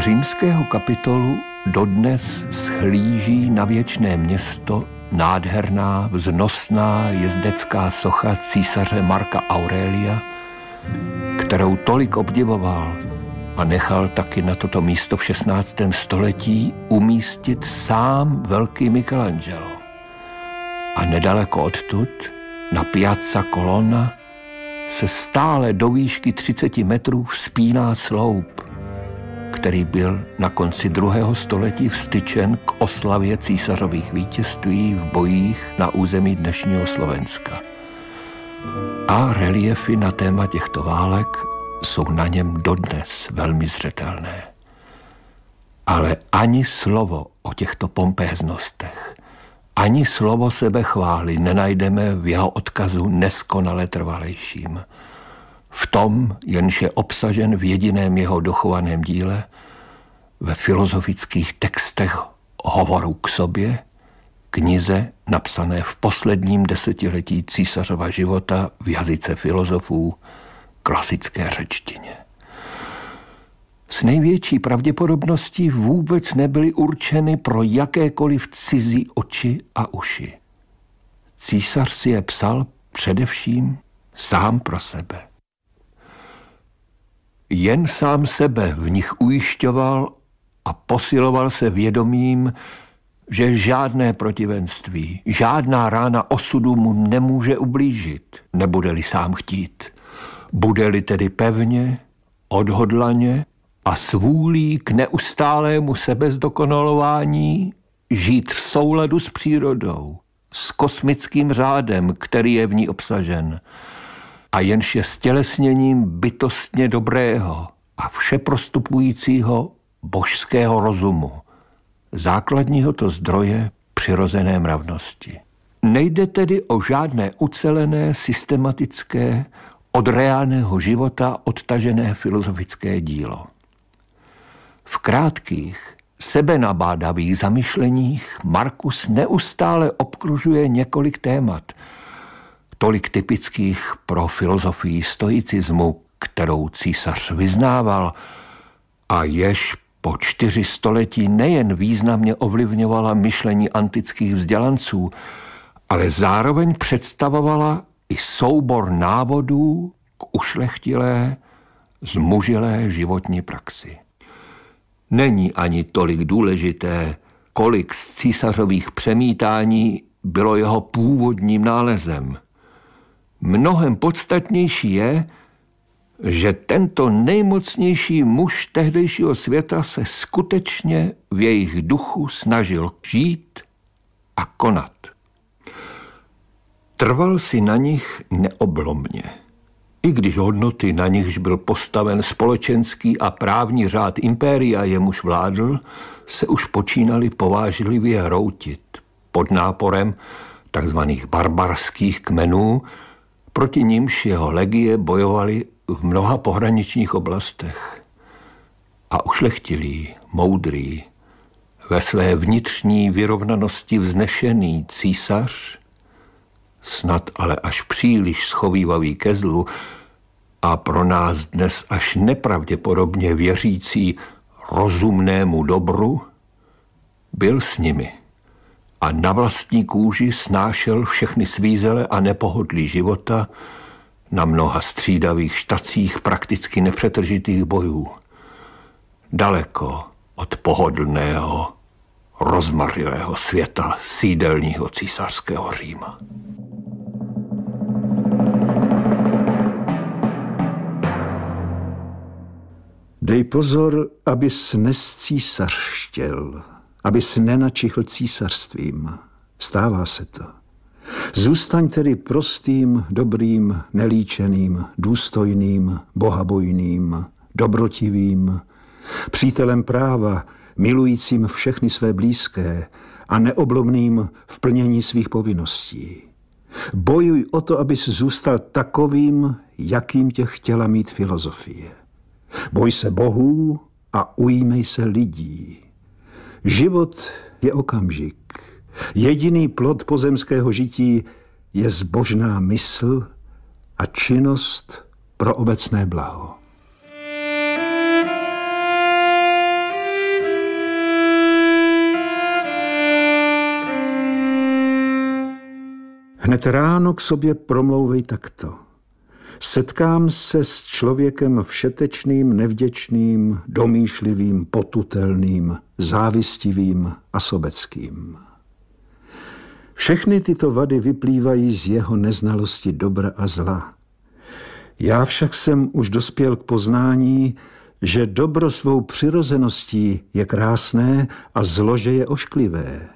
římského kapitolu dodnes schlíží na věčné město nádherná, vznosná jezdecká socha císaře Marka Aurelia, kterou tolik obdivoval a nechal taky na toto místo v 16. století umístit sám velký Michelangelo. A nedaleko odtud, na Piazza Colonna, se stále do výšky 30 metrů vzpíná sloup, který byl na konci druhého století vstyčen k oslavě císařových vítězství v bojích na území dnešního Slovenska. A reliefy na téma těchto válek jsou na něm dodnes velmi zřetelné. Ale ani slovo o těchto pompéznostech, ani slovo sebechvály nenajdeme v jeho odkazu neskonale trvalejším v tom, jenž je obsažen v jediném jeho dochovaném díle, ve filozofických textech hovoru k sobě, knize napsané v posledním desetiletí císařova života v jazyce filozofů klasické řečtině. S největší pravděpodobností vůbec nebyly určeny pro jakékoliv cizí oči a uši. Císař si je psal především sám pro sebe. Jen sám sebe v nich ujišťoval a posiloval se vědomím, že žádné protivenství, žádná rána osudu mu nemůže ublížit, nebude-li sám chtít. Bude-li tedy pevně, odhodlaně a svůlí k neustálému sebezdokonalování žít v souladu s přírodou, s kosmickým řádem, který je v ní obsažen, a jenž je stělesněním bytostně dobrého a všeprostupujícího božského rozumu, základního to zdroje přirozené mravnosti. Nejde tedy o žádné ucelené, systematické, od reálného života odtažené filozofické dílo. V krátkých, sebenabádavých zamyšleních Markus neustále obkružuje několik témat – tolik typických pro filozofii stoicismu, kterou císař vyznával a jež po čtyři století nejen významně ovlivňovala myšlení antických vzdělanců, ale zároveň představovala i soubor návodů k ušlechtilé, zmužilé životní praxi. Není ani tolik důležité, kolik z císařových přemítání bylo jeho původním nálezem – Mnohem podstatnější je, že tento nejmocnější muž tehdejšího světa se skutečně v jejich duchu snažil žít a konat. Trval si na nich neoblomně. I když hodnoty, na nichž byl postaven společenský a právní řád impéria, jemuž vládl, se už počínali povážlivě hroutit pod náporem tzv. barbarských kmenů, proti nímž jeho legie bojovali v mnoha pohraničních oblastech. A ušlechtilý, moudrý, ve své vnitřní vyrovnanosti vznešený císař, snad ale až příliš schovývavý ke zlu a pro nás dnes až nepravděpodobně věřící rozumnému dobru, byl s nimi a na vlastní kůži snášel všechny svízele a nepohodlí života na mnoha střídavých štacích prakticky nepřetržitých bojů. Daleko od pohodlného, rozmařilého světa sídelního císařského Říma. Dej pozor, abys nescísařštěl, abys nenačichl císařstvím. Stává se to. Zůstaň tedy prostým, dobrým, nelíčeným, důstojným, bohabojným, dobrotivým, přítelem práva, milujícím všechny své blízké a neoblomným v plnění svých povinností. Bojuj o to, abys zůstal takovým, jakým tě chtěla mít filozofie. Boj se bohů a ujmej se lidí. Život je okamžik. Jediný plod pozemského žití je zbožná mysl a činnost pro obecné blaho. Hned ráno k sobě promlouvej takto setkám se s člověkem všetečným, nevděčným, domýšlivým, potutelným, závistivým a sobeckým. Všechny tyto vady vyplývají z jeho neznalosti dobra a zla. Já však jsem už dospěl k poznání, že dobro svou přirozeností je krásné a zlo, že je ošklivé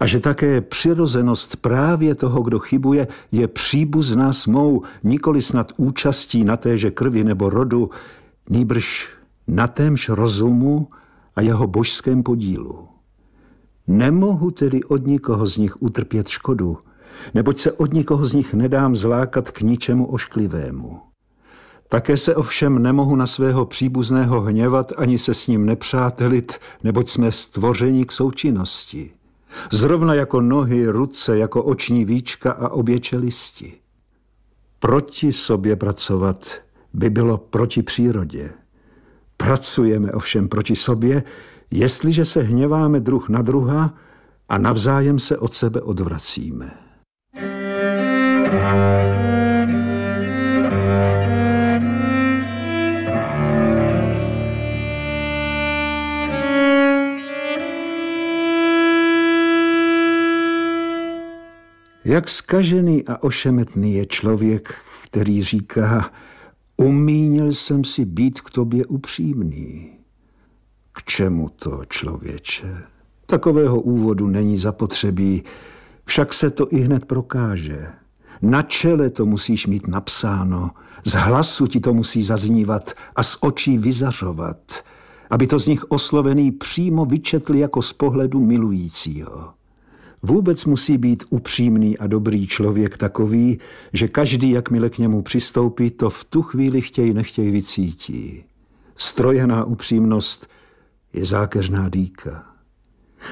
a že také přirozenost právě toho, kdo chybuje, je příbuzná s mou, nikoli snad účastí na téže krvi nebo rodu, nýbrž na témž rozumu a jeho božském podílu. Nemohu tedy od nikoho z nich utrpět škodu, neboť se od nikoho z nich nedám zlákat k ničemu ošklivému. Také se ovšem nemohu na svého příbuzného hněvat ani se s ním nepřátelit, neboť jsme stvořeni k součinnosti zrovna jako nohy, ruce, jako oční víčka a obě čelisti. Proti sobě pracovat by bylo proti přírodě. Pracujeme ovšem proti sobě, jestliže se hněváme druh na druha a navzájem se od sebe odvracíme. Thank you. Jak skažený a ošemetný je člověk, který říká, umínil jsem si být k tobě upřímný. K čemu to, člověče? Takového úvodu není zapotřebí, však se to i hned prokáže. Na čele to musíš mít napsáno, z hlasu ti to musí zaznívat a z očí vyzařovat, aby to z nich oslovený přímo vyčetl jako z pohledu milujícího. Vůbec musí být upřímný a dobrý člověk takový, že každý, jakmile k němu přistoupí, to v tu chvíli chtěj nechtěj vycítí. Strojená upřímnost je zákeřná dýka.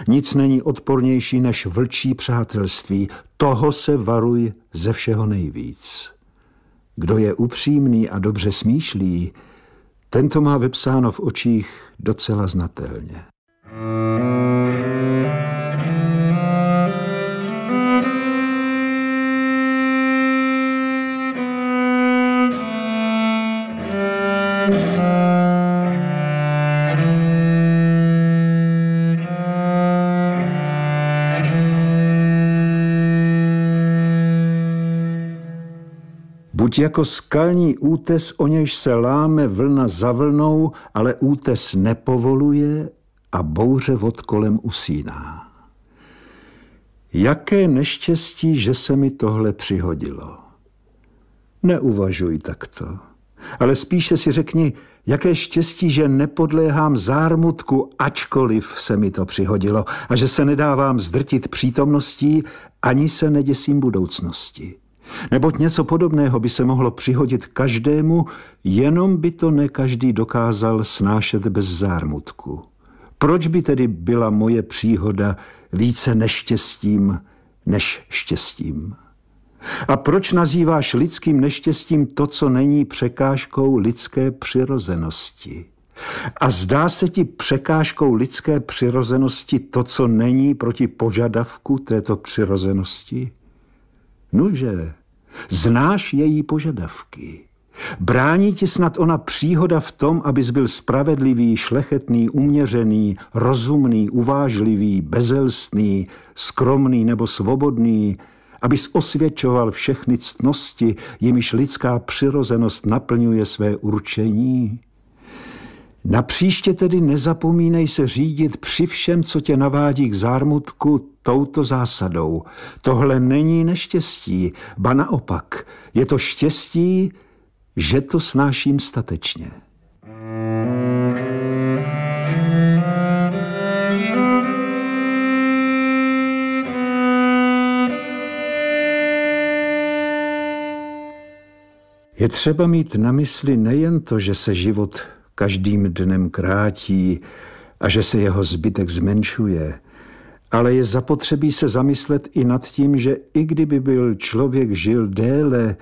Nic není odpornější než vlčí přátelství. Toho se varuj ze všeho nejvíc. Kdo je upřímný a dobře smýšlí, tento má vepsáno v očích docela znatelně. Buď jako skalní útes, o nějž se láme vlna za vlnou, ale útes nepovoluje a bouře vod kolem usíná. Jaké neštěstí, že se mi tohle přihodilo. Neuvažuj takto, ale spíše si řekni, jaké štěstí, že nepodléhám zármutku, ačkoliv se mi to přihodilo a že se nedávám zdrtit přítomností, ani se neděsím budoucnosti. Neboť něco podobného by se mohlo přihodit každému, jenom by to ne každý dokázal snášet bez zármutku. Proč by tedy byla moje příhoda více neštěstím než štěstím? A proč nazýváš lidským neštěstím to, co není překážkou lidské přirozenosti? A zdá se ti překážkou lidské přirozenosti to, co není proti požadavku této přirozenosti? Nože? Znáš její požadavky. Brání ti snad ona příhoda v tom, abys byl spravedlivý, šlechetný, uměřený, rozumný, uvážlivý, bezelstný, skromný nebo svobodný, abys osvědčoval všechny ctnosti, jimiž lidská přirozenost naplňuje své určení? Na příště tedy nezapomínej se řídit při všem, co tě navádí k zármutku, touto zásadou. Tohle není neštěstí, ba naopak, je to štěstí, že to snáším statečně. Je třeba mít na mysli nejen to, že se život každým dnem krátí a že se jeho zbytek zmenšuje, ale je zapotřebí se zamyslet i nad tím, že i kdyby byl člověk žil déle,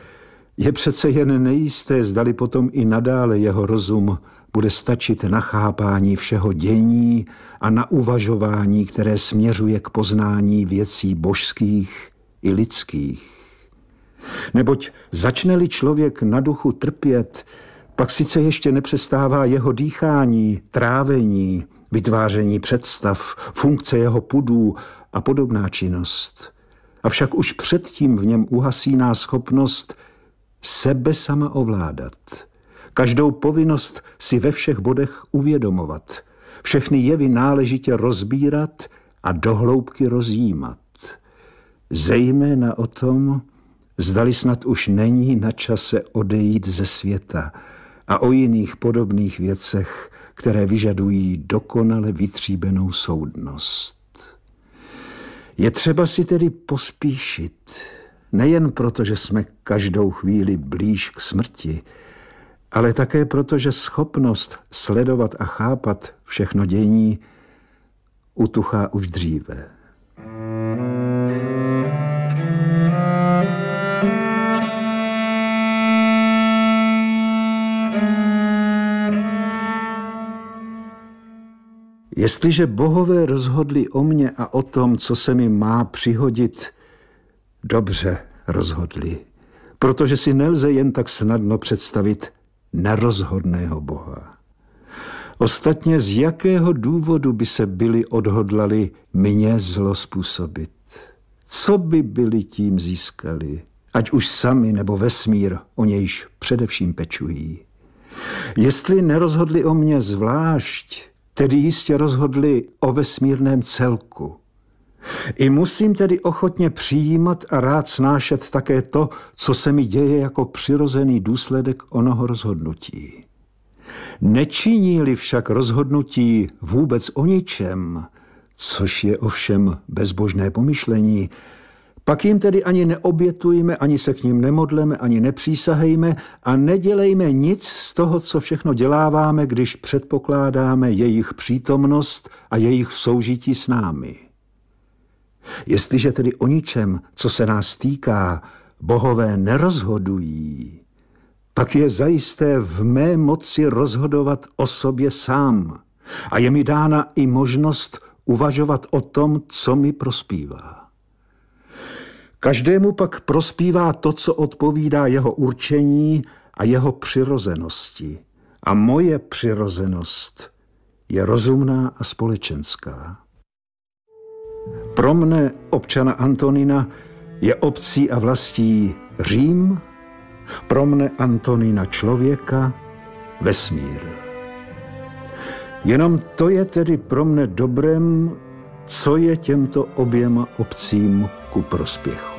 je přece jen nejisté, zdali potom i nadále jeho rozum bude stačit na chápání všeho dění a na uvažování, které směřuje k poznání věcí božských i lidských. Neboť začne-li člověk na duchu trpět, pak sice ještě nepřestává jeho dýchání, trávení, vytváření představ, funkce jeho pudů a podobná činnost. Avšak už předtím v něm uhasíná schopnost sebe sama ovládat, každou povinnost si ve všech bodech uvědomovat, všechny jevy náležitě rozbírat a dohloubky rozjímat. Zejména o tom, zdali snad už není na čase odejít ze světa – a o jiných podobných věcech, které vyžadují dokonale vytříbenou soudnost. Je třeba si tedy pospíšit, nejen proto, že jsme každou chvíli blíž k smrti, ale také proto, že schopnost sledovat a chápat všechno dění utuchá už dříve. Jestliže bohové rozhodli o mně a o tom, co se mi má přihodit, dobře rozhodli, protože si nelze jen tak snadno představit nerozhodného boha. Ostatně z jakého důvodu by se byli odhodlali mě zlo způsobit? Co by byli tím získali, ať už sami nebo vesmír, o nějž především pečují? Jestli nerozhodli o mě zvlášť, tedy jistě rozhodli o vesmírném celku. I musím tedy ochotně přijímat a rád snášet také to, co se mi děje jako přirozený důsledek onoho rozhodnutí. Nečiní-li však rozhodnutí vůbec o ničem, což je ovšem bezbožné pomyšlení, pak jim tedy ani neobětujme, ani se k ním nemodleme, ani nepřísahejme a nedělejme nic z toho, co všechno děláváme, když předpokládáme jejich přítomnost a jejich soužití s námi. Jestliže tedy o ničem, co se nás týká, bohové nerozhodují, pak je zajisté v mé moci rozhodovat o sobě sám a je mi dána i možnost uvažovat o tom, co mi prospívá. Každému pak prospívá to, co odpovídá jeho určení a jeho přirozenosti. A moje přirozenost je rozumná a společenská. Pro mne, občana Antonina, je obcí a vlastí Řím, pro mne Antonina člověka, vesmír. Jenom to je tedy pro mne dobrem, co je těmto oběma obcím ku prospěchu.